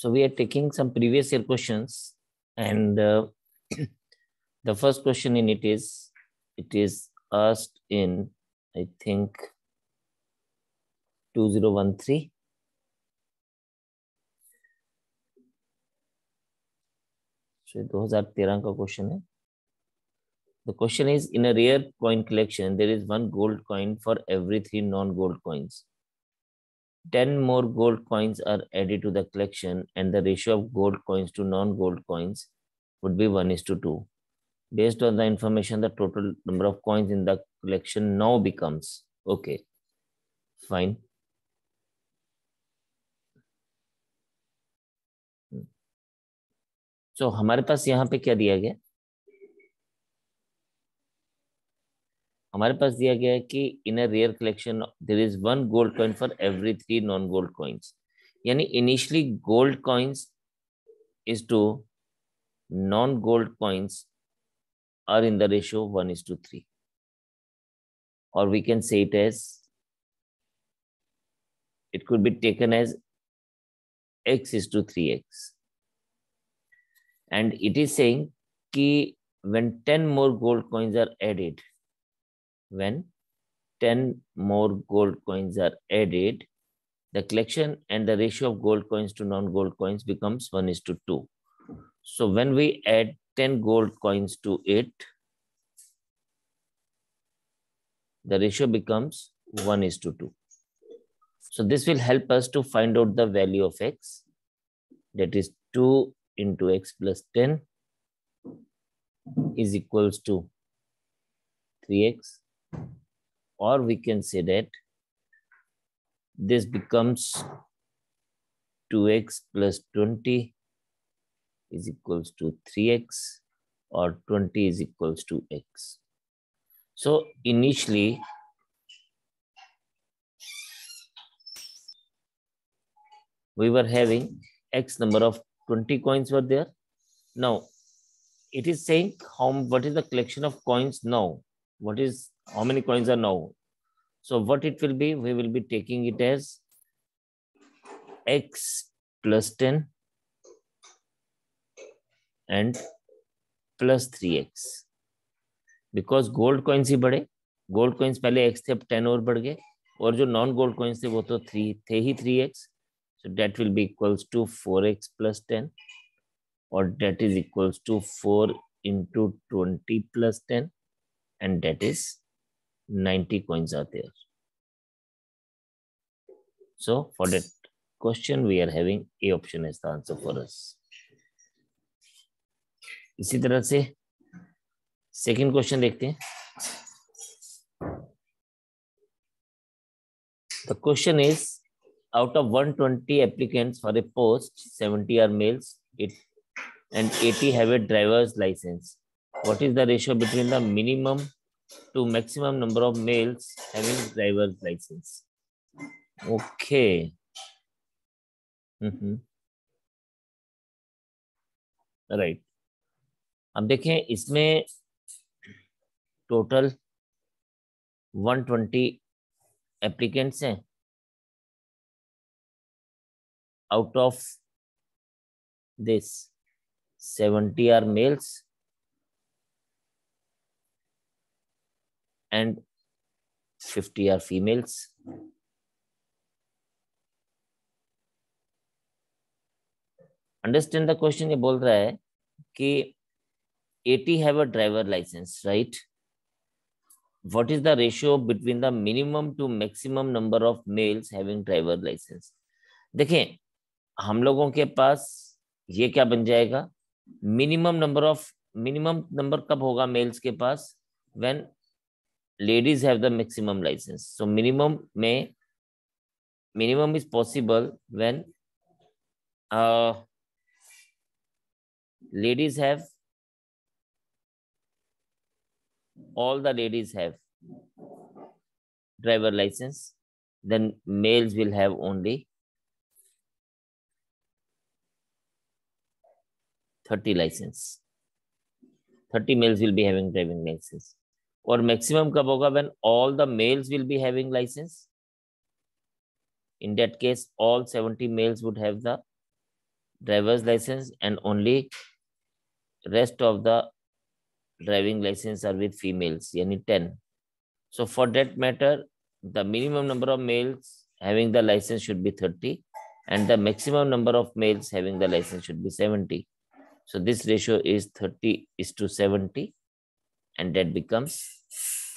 So we are taking some previous year questions and uh, the first question in it is, it is asked in, I think, 2013. So 2013 का question है. The question is in a rare coin collection, there is one gold coin for every three non-gold coins. 10 more gold coins are added to the collection and the ratio of gold coins to non-gold coins would be 1 is to 2. Based on the information, the total number of coins in the collection now becomes, okay, fine. Hmm. So हमारे पास यहाँ पे क्या दिया गया हमारे पास दिया गया है कि in a rare collection there is one gold coin for every three non gold coins यानी initially gold coins is to non gold coins are in the ratio one is to three और we can say it as it could be taken as x is to 3x and it is saying ki when ten more gold coins are added When 10 more gold coins are added, the collection and the ratio of gold coins to non-gold coins becomes 1 is to 2. So when we add 10 gold coins to it, the ratio becomes 1 is to 2. So this will help us to find out the value of x. That is 2 into x plus 10 is equals to 3x or we can say that this becomes 2x plus 20 is equals to 3x or 20 is equals to x. So initially, we were having x number of 20 coins were there. Now, it is saying how what is the collection of coins now? What is how many coins are now so what it will be we will be taking it as x plus 10 and plus 3x because gold coins are big gold coins pehle x the 10 aur badh gaye non gold coins the wo 3 the hi 3x so that will be equals to 4x plus 10 or that is equals to 4 into 20 plus 10 and that is 90 coins are there. So for that question, we are having A option as the answer for us. इसी तरह से second question देखते हैं the question is out of 120 applicants for a post 70 are males it, and 80 have a driver's license what is the ratio between the minimum to maximum number of males having driver's license. Okay. Mm -hmm. Right. अब देखें इसमें total 120 twenty applicants हैं out of this 70 are males and 50 are females. Understand the question ये बोल रहा है कि 80 have a driver licence right what is the ratio between the minimum to maximum number of males having driver license देखें हम लोगों के पास ये क्या बन जाएगा minimum number of minimum number कब होगा मेल्स के पास when ladies have the maximum license. So minimum may minimum is possible when uh, ladies have all the ladies have driver license then males will have only 30 license 30 males will be having driving license or maximum kab hoga when all the males will be having license in that case all 70 males would have the driver's license and only rest of the driving license are with females yani 10 so for that matter the minimum number of males having the license should be 30 and the maximum number of males having the license should be 70 so this ratio is 30 is to 70 and that becomes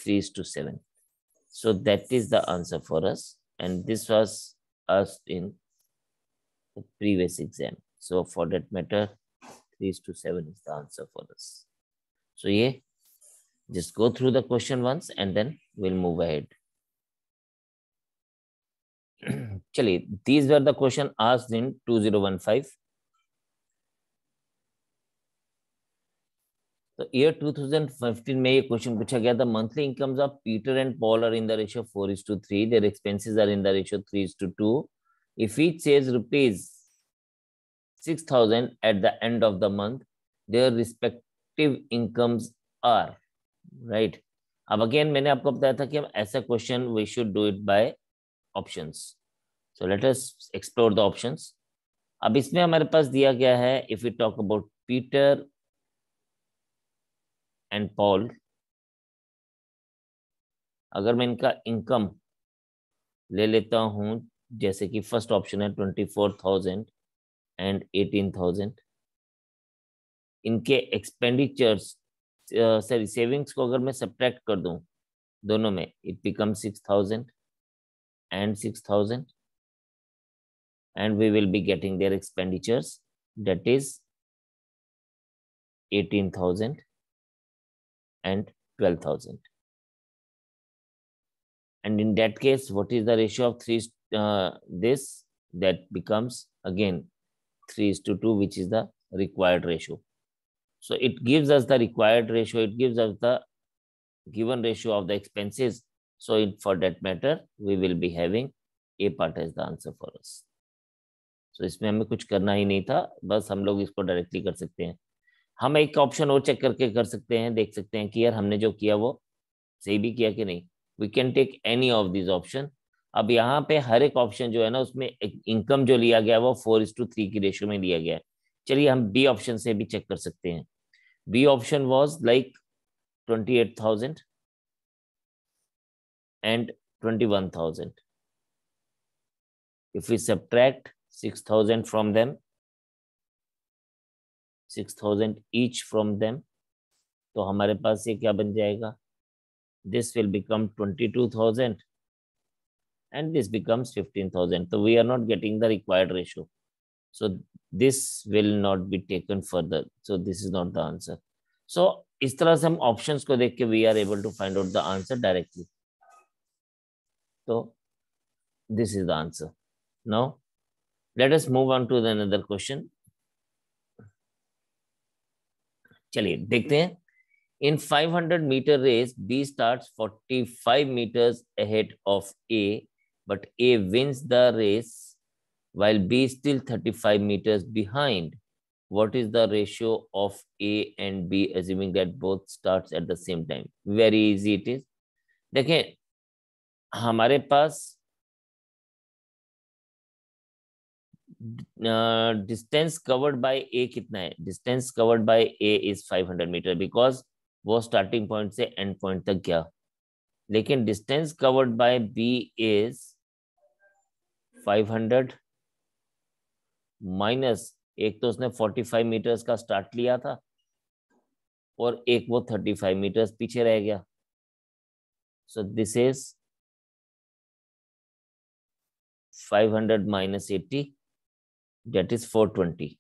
3 to 7. So that is the answer for us. And this was asked in the previous exam. So for that matter, 3 to 7 is the answer for us. So yeah, just go through the question once and then we'll move ahead. Actually, these were the question asked in 2015 तो year 2015 में ये question पूछा गया था monthly incomes of Peter and Paul are in the ratio four is to three their their are in the ratio three is to two if if each rupees six thousand at the end of the month their respective incomes are right अब again मैंने आपको बताया था कि हम ऐसा question we should do it by options so let us explore the options अब इसमें हमारे पास दिया गया है if you talk about Peter and Paul अगर मैं इनका इनकम ले लेता हूँ जैसे कि फर्स्ट ऑप्शन है twenty four thousand and eighteen thousand इनके एक्सपेंडिचर्स सॉरी सेविंग्स को अगर मैं सब्ट्रैक्ट कर दूं दोनों में it become six thousand and six thousand and we will be getting their expenditures is eighteen thousand and 12,000. And in that case, what is the ratio of 3 uh, this? That becomes again 3 is to 2, which is the required ratio. So it gives us the required ratio. It gives us the given ratio of the expenses. So for that matter, we will be having A part as the answer for us. So this हमें कुछ करना ही नहीं था बस हम लोग हम एक ऑप्शन और चेक करके कर सकते हैं देख सकते हैं कि यार हमने जो किया वो सही भी किया कि नहीं we can take any of this option अब यहाँ पे हर एक ऑप्शन जो है ना उसमें इनकम जो लिया गया वो फोर इज टू थ्री की रेशियो में लिया गया है चलिए हम बी ऑप्शन से भी चेक कर सकते हैं B option was like twenty eight thousand and twenty one thousand if you subtract six thousand from them six thousand each from them तो हमारे पास ये क्या बन जाएगा this will become twenty two thousand and this becomes fifteen thousand तो we are not getting the required ratio so this will not be taken further so this is not the answer so इस तरह से हम option को देख के we are able to find out the answer directly तो this is the answer no let's move on to the another question चलिए देखते हैं in 500 metre race B starts 45 metres ahead of A but A wins the race while B still 35 metres behind what is the ratio of A and B assuming that both starts at the same time very easy it is देखें हमारे पास distance covered by A कितना है distance covered by A is 500 metre because वो starting point से end point तक गया लेकिन distance covered by B is 500 minus एक तो उसने 45 मीटर्स का स्टार्ट लिया था और एक वो 35 मीटर्स पीछे रह गया so this is 500 minus eighty that is 420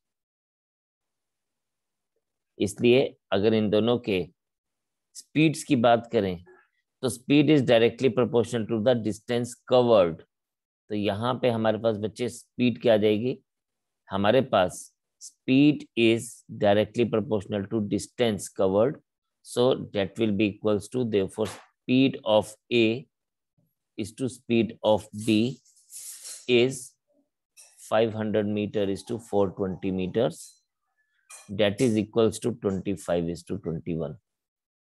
इसलिए अगर इन दोनों के स्पीड्स की बात करें तो speed is directly proportional to the distance covered तो यहाँ पे हमारे पास बच्चे स्पीड क्या आ जाएगी हमारे पास speed is directly proportional to distance covered so that will be equals to for speed of A is to speed of B is 500 meter is to 420 meters. That is equals to 25 is to 21.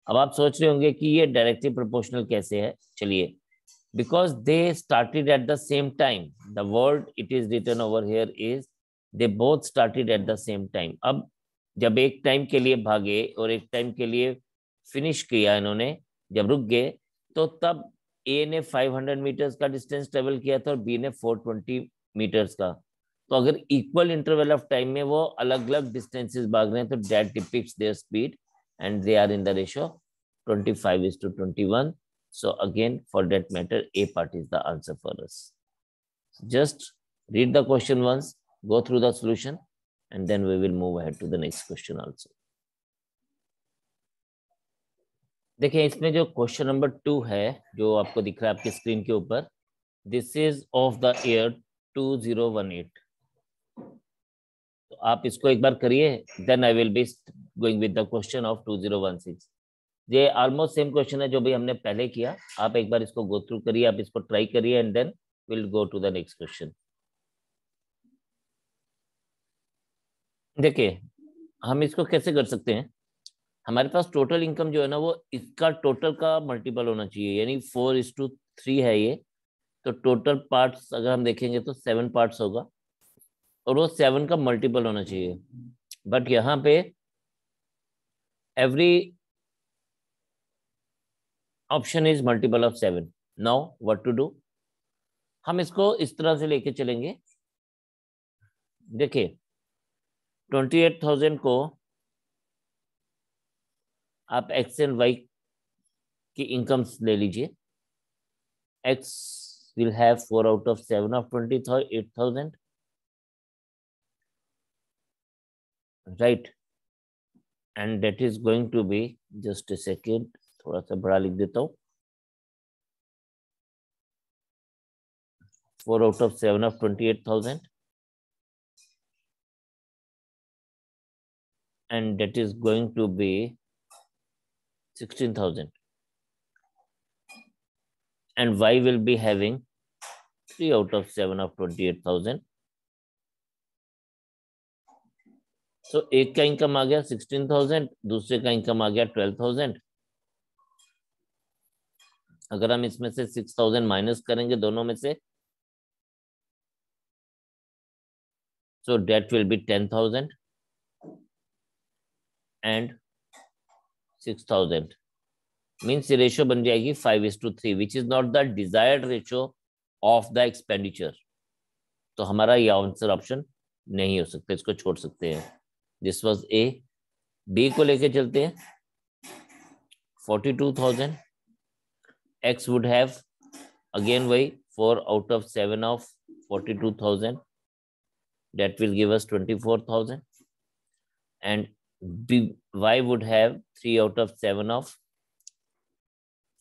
अब आप सोच रहे होंगे कि ये directly proportional कैसे है चलिए because they started at the same time the word it is written over here is they both started at the same time अब जब एक टाइम के लिए भागे और एक टाइम के लिए फिनिश किया इन्होंने जब रुक गए तो तब ए ने 500 मीटर्स का डिस्टेंस ट्रेवल किया था और बी ने 420 मीटर्स का तो अगर इक्वल इंटरवल ऑफ टाइम में वो अलग अलग डिस्टेंसेस भाग रहे हैं तो that depicts their speed and they are in the ratio 25:21 so again for that matter A part is the answer for us just read the question once go through the solution and then we will move ahead to the next question also देखिए इसमें जो question number two है जो आपको दिख रहा है आपके स्क्रीन के ऊपर this is of the year at आप इसको एक बार करिए then I will be going with the question of two zero one six ये ऑलमोस्ट सेम क्वेश्चन है जो भी हमने पहले किया आप एक बार इसको गो थ्रू करिए आप इसको ट्राई करिए and then will go to the next question देखिए हम इसको कैसे कर सकते हैं हमारे पास टोटल इनकम जो है ना वो इसका टोटल का मल्टीपल होना चाहिए यानी फोर इज टू थ्री है ये तो टोटल पार्ट्स अगर हम देखेंगे तो सेवन पार्ट्स होगा और वो सेवन का मल्टीपल होना चाहिए बट यहाँ पे every option is multiple of seven now what to do हम इसको इस तरह से लेके चलेंगे देखिए ट्वेंटी एट थाउजेंड को आप एक्स एंड वाई की इनकम्स ले लीजिए X will have four out of seven of twenty eight thousand right and that is going to be just a second थोड़ा सा बड़ा लिख four out of seven of twenty eight thousand and that is going to be sixteen thousand and y will be having three out of seven of twenty eight thousand so so, एक का income आ गया sixteen thousand दूसरे का income आ गया twelve thousand अगर हम इसमें से सिक्स थाउजेंड माइनस करेंगे दोनों में से so debt will thousand 10000 and 6000 means ratio बन जाएगी five is to three which is not the desired ratio of the expenditure तो हमारा ये आंसर ऑप्शन नहीं हो सकता इसको छोड़ सकते हैं दिस वाज ए बी को लेके चलते हैं forty two thousand X would have again वही four out of seven of forty two thousand that will give us twenty four thousand and B Y would have three out of seven of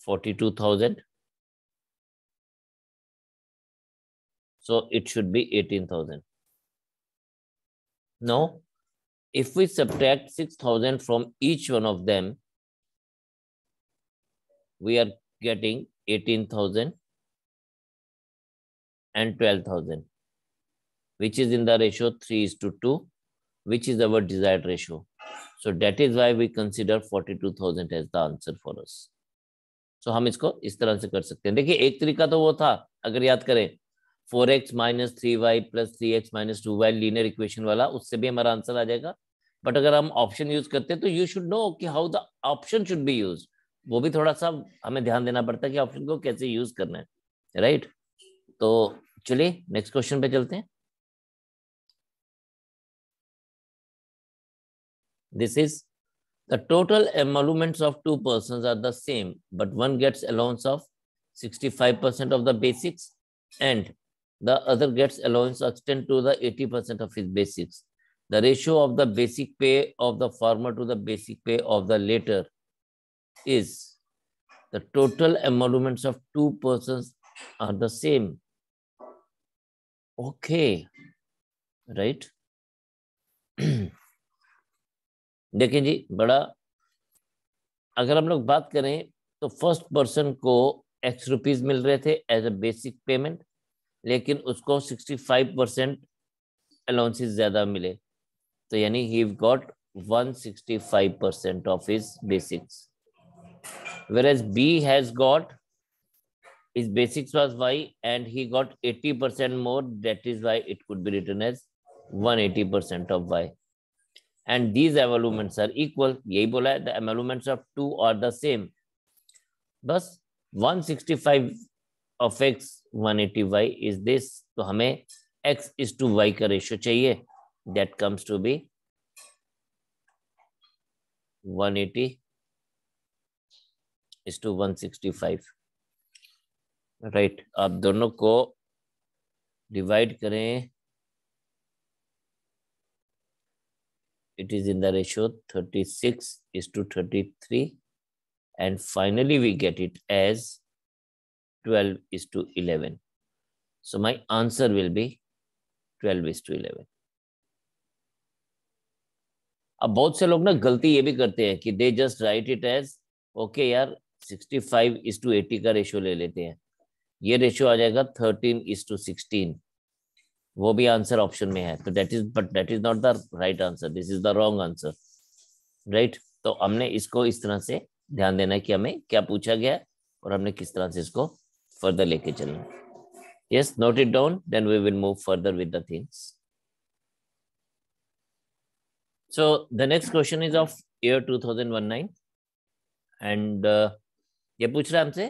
forty two thousand so it should be eighteen thousand no if we subtract 6000 from each one of them we are getting 18000 and 12000 which is in the ratio 3 is to 2 which is our desired ratio so that is why we consider 42000 as the answer for us so hum isko is tarah se kar sakte hain dekhiye ek tarika to wo tha agar yaad kare four X minus three Y plus three X minus two Y linear equation वाला उससे भी हमारा answer आ जाएगा but अगर हम option use करते हैं तो यू शुड नो कि how the option should be use वो भी थोड़ा सा हमें ध्यान देना पड़ता है कि ऑप्शन को कैसे यूज करना है राइट right? तो चलिए नेक्स्ट क्वेश्चन पे चलते हैं the total the of two person are the same but one gets allowance of sixty five percent of the basics and the other gets allowance extend to the 80% of his basics. The ratio of the basic pay of the former to the basic pay of the latter is the total emoluments of two persons are the same. Okay, right? देखें जी बड़ा अगर हम लोग बात करें तो first person को X rupees मिल रहे थे एज अ बेसिक पेमेंट लेकिन उसको 65 परसेंट अलाउंसेस ज्यादा मिले तो यानी ही got 165 percent of his basics whereas B has got his basics was Y and he got 80% more. That is why it could be written as 180% of Y. And these emoluments are equal. यही बोला है the emoluments of two are the same. बस 165 of X one eighty Y is this तो हमें X is to Y का ratio चाहिए that comes to be one eighty is to one sixty five right आप दोनों को divide करें it is in the ratio 36 is to 33 and finally we get it as 12 is to 11. So my answer will be 12 is to 11. अब बहुत से लोग ना गलती ये भी करते हैं कि they just write it as okay यार 65 इज टू 80 का रेशियो ले लेते हैं ये रेशियो आ जाएगा 13 इज टू 16 वो भी आंसर ऑप्शन में है तो that is but that is not the right answer this is the wrong answer right तो हमने इसको इस तरह से ध्यान देना है कि हमें क्या पूछा गया और हमने किस तरह से इसको further leke chalna yes note it down then we will move further with the things so the next question is of year 2019 and uh, ye puch raha humse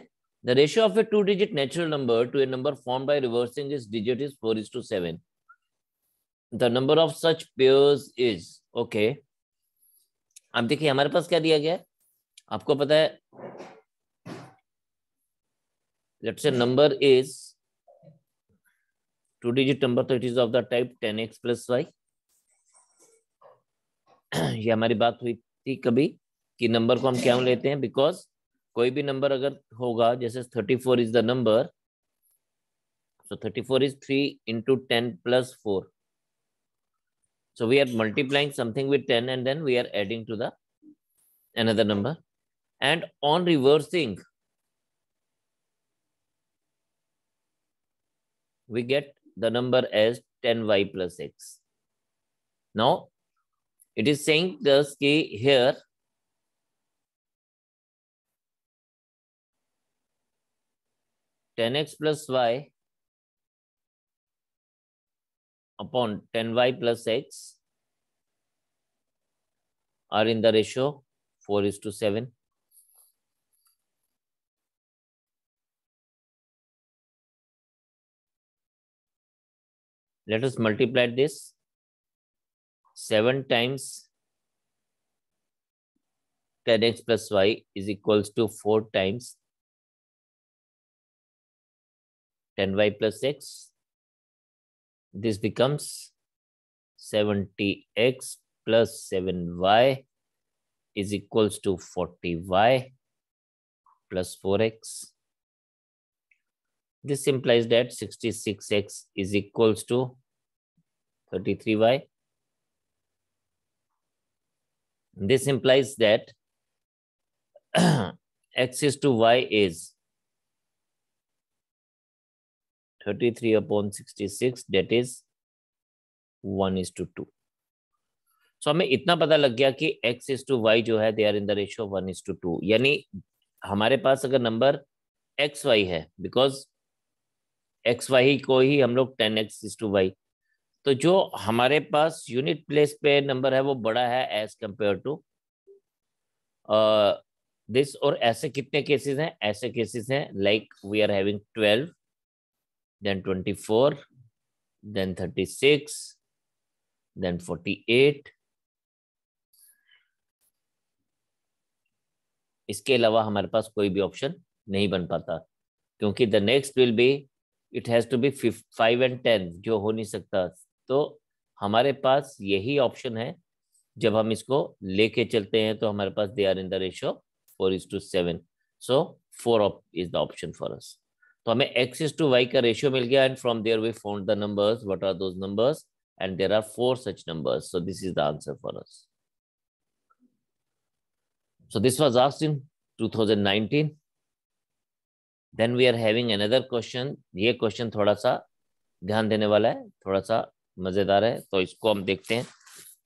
the ratio of a two digit natural number to a number formed by reversing its digit is 4 is to 7 the number of such pairs is okay अब देखिए हमारे पास क्या दिया गया है आपको पता है let's say number is two digit number तो it is of the type 10x plus y ये हमारी बात हुई थी कभी कि नंबर को हम क्या लेते हैं बिकॉज कोई भी नंबर अगर होगा जैसे 34 is the number so 34 is 3 into 10 plus 4 so we are multiplying something with 10 and then we are adding to the another number and on reversing we get the number as 10y plus x. Now, it is saying this key here ten x plus y upon 10y plus x are in the ratio 4 is to 7. Let us multiply this. 7 times 10x plus y is equals to 4 times 10y plus x. This becomes 70x plus 7y is equals to 40y plus 4x. This implies that 66x is equals to 33y. This implies that x is to y is 33 upon 66 that is 1 is to 2. So so, हमें इतना पता लग गया कि x is to y जो है they are in the ratio 1 is to 2 यानी हमारे पास अगर नंबर xy वाई है बिकॉज एक्स वाई को ही हम लोग टेन एक्स टू वाई तो जो हमारे पास यूनिट प्लेस पे नंबर है वो बड़ा है एज कंपेयर टू दिस और ऐसे कितने केसेस हैं ऐसे केसेस हैं like we are having twelve then twenty four then thirty six then forty eight इसके अलावा हमारे पास कोई भी ऑप्शन नहीं बन पाता क्योंकि the next will be it has to be five and ten जो हो नहीं सकता तो हमारे पास यही ऑप्शन है जब हम इसको लेके चलते हैं तो हमारे पास they are in the ratio four is to seven so four is the option for us तो हमें x इज टू वाई का रेशियो मिल गया and from there we found the numbers what are those numbers and there are four such numbers so this is the answer for us so this was asked in 2019. Then we are having another question ये question थोड़ा सा ध्यान देने वाला है थोड़ा सा मजेदार है तो इसको हम देखते हैं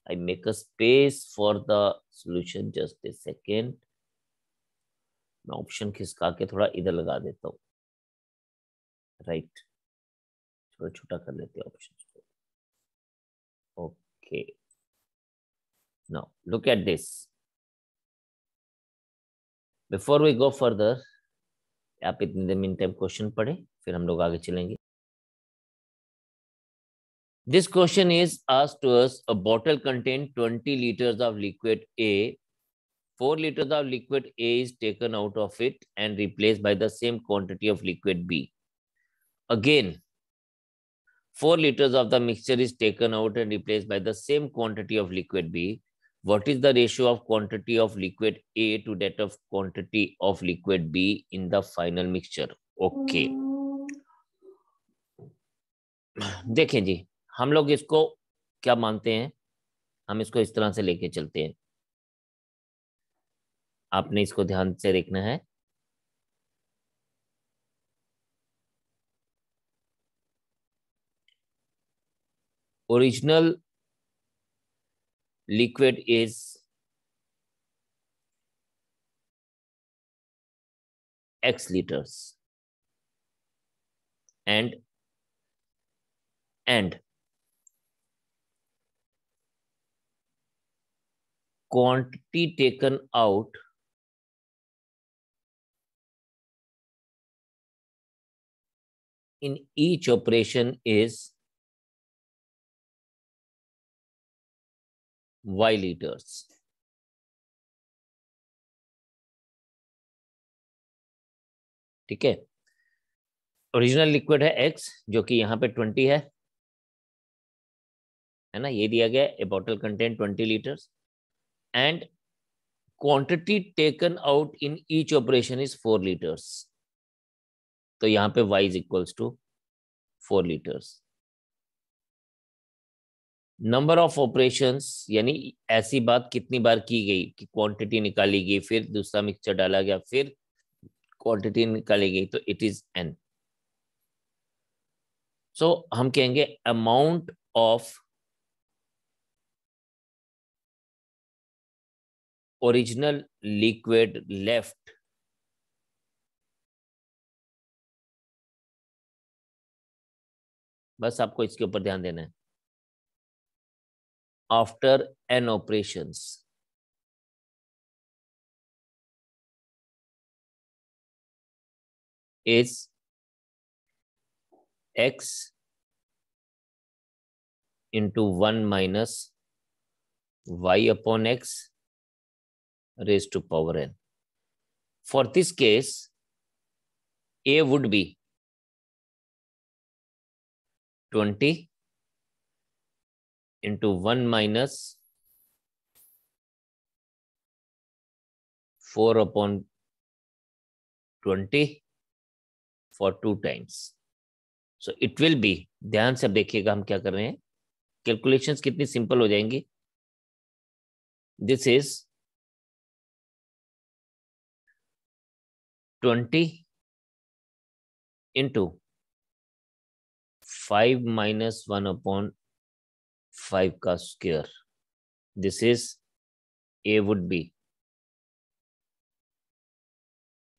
I make a space for the solution just a second मैं ऑप्शन खिसका के थोड़ा इधर लगा देता हूँ राइट right. थोड़ा छोटा कर लेते हैं ऑप्शन को okay now look at this before we go further आप इतने देर मिन टाइम क्वेश्चन पढ़े फिर हम लोग आगे चलेंगे this question is asked to us a bottle contain twenty litres of liquid A four litres of liquid A is taken out of it and replace by the same quantity of liquid B again four litres of the mixture is taken out and replace by the same quantity of liquid B what is the ratio of quantity of liquid A to that of quantity of liquid B in the final mixture? Okay okay. देखें जी हम लोग इसको क्या मानते हैं हम इसको इस तरह से लेके चलते हैं आपने इसको ध्यान से देखना है original liquid is x liters and and quantity taken out in each operation is violators. ठीक है ओरिजिनल लिक्विड है एक्स जो कि यहां पे ट्वेंटी है है ना ये दिया गया a bottle content twenty litre and quantity taken out in each operation is four litres तो यहां पे Y is equals to four litres number of operation यानी ऐसी बात कितनी बार की गई कि क्वांटिटी निकाली गई फिर दूसरा मिक्सचर डाला गया फिर क्वांटिटी निकाली गई तो इट इज एन सो हम कहेंगे amount of original liquid left बस आपको इसके ऊपर ध्यान देना है after an operations. is x into 1 minus y upon x raised to power n. For this case, a would be 20 into one minus four upon twenty for two times. So it will be ध्यान से अब देखिएगा हम क्या कर रहे हैं calculations कितनी सिंपल हो जाएंगी this is twenty into five minus one upon 5 cos square. This is A would be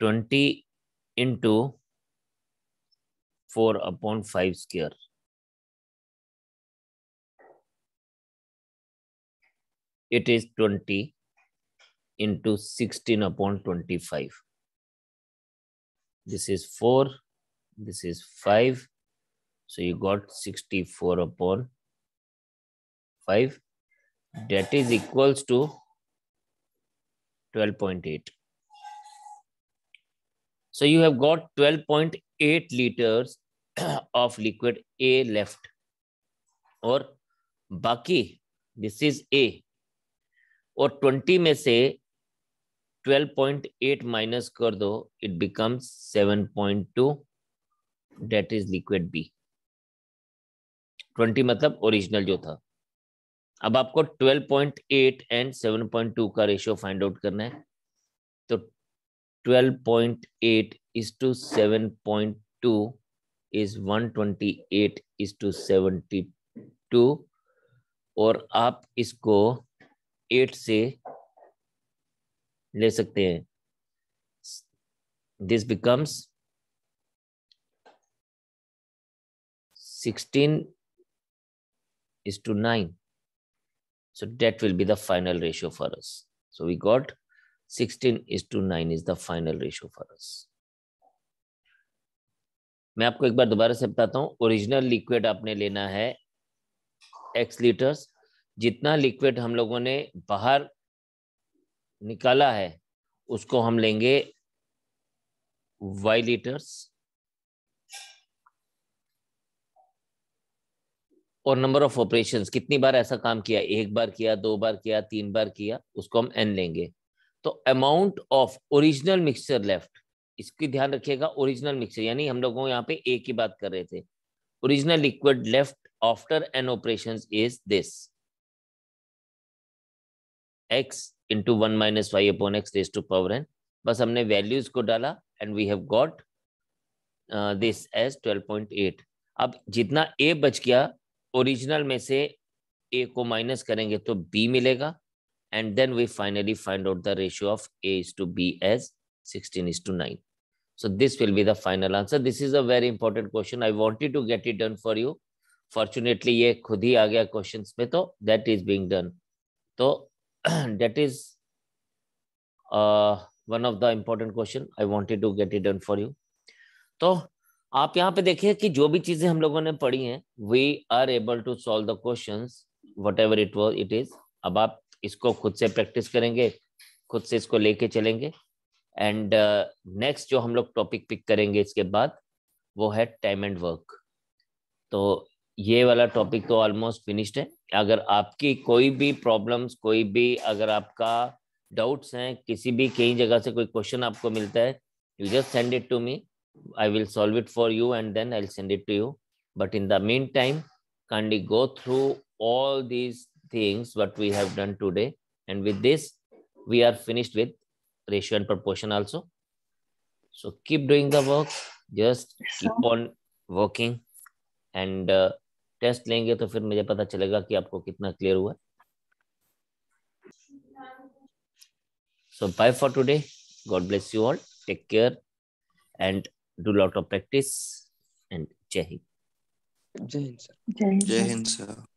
20 into 4 upon 5 square. It is 20 into 16 upon 25. This is 4, this is 5. So you got 64 upon 5 that is equals to 12.8 so you have got 12.8 liters of liquid a left और बाकी this is a और 20 में से 12.8 minus कर दो it becomes 7.2 that is liquid B 20 मतलब original जो था अब आपको 12.8 एंड 7.2 का रेशियो फाइंड आउट करना है तो 12.8 point eight is to seven point two is one twenty eight is to seventy two और आप इसको एट से ले सकते हैं this becomes sixteen is to nine So that will be the final ratio for us. So we got 16 is to 9 is the final ratio for us. मैं आपको एक बार दोबारा से बताता हूँ ओरिजिनल लिक्विड आपने लेना है एक्स लीटर्स जितना लिक्विड हम लोगों ने बाहर निकाला है उसको हम लेंगे वाई लीटर्स और नंबर ऑफ ऑपरेशन कितनी बार ऐसा काम किया एक बार किया दो बार किया तीन बार किया उसको हम एन लेंगे तो amount of original mixture left इसकी ध्यान रखिएगा ओरिजिनल मिक्सचर यानी हम लोगों यहाँ पे ए की बात कर रहे थे original liquid left after N operation is this x into 1 minus y upon x raised to power n बस हमने वैल्यूज को डाला and we have got this as 12.8 अब जितना a बच गया ओरिजिनल में से ए को माइनस करेंगे तो बी मिलेगा and then we finally find out the ratio of A is to B as sixteen is to nine so this will be the final answer this is a very important question I wanted to get it done for you fortunately ये खुद ही आ गया question में तो that is being done तो that is one of the important question I wanted to get it done for you तो आप यहाँ पे देखिए कि जो भी चीजें हम लोगों ने पढ़ी हैं we are able to solve the question whatever it was it is अब आप इसको खुद से प्रैक्टिस करेंगे खुद से इसको लेके चलेंगे एंड नेक्स्ट uh, जो हम लोग टॉपिक पिक करेंगे इसके बाद वो है टाइम एंड वर्क तो ये वाला टॉपिक तो ऑलमोस्ट फिनिश्ड है अगर आपकी कोई भी प्रॉब्लम्स कोई भी अगर आपका डाउट्स हैं किसी भी कहीं जगह से कोई क्वेश्चन आपको मिलता है you just send it to me I will solve it for you and then I'll send it to you. But in the meantime, kindly go through all these things what we have done today. And with this, we are finished with ratio and proportion also. So keep doing the work. Just keep on working. And uh, test लेंगे तो फिर मुझे पता चलेगा कि आपको कितना clear So bye for today. God bless you all. Take care and do lot of practice and Jai Hind. Jai Hind, sir. Jai Hind, sir.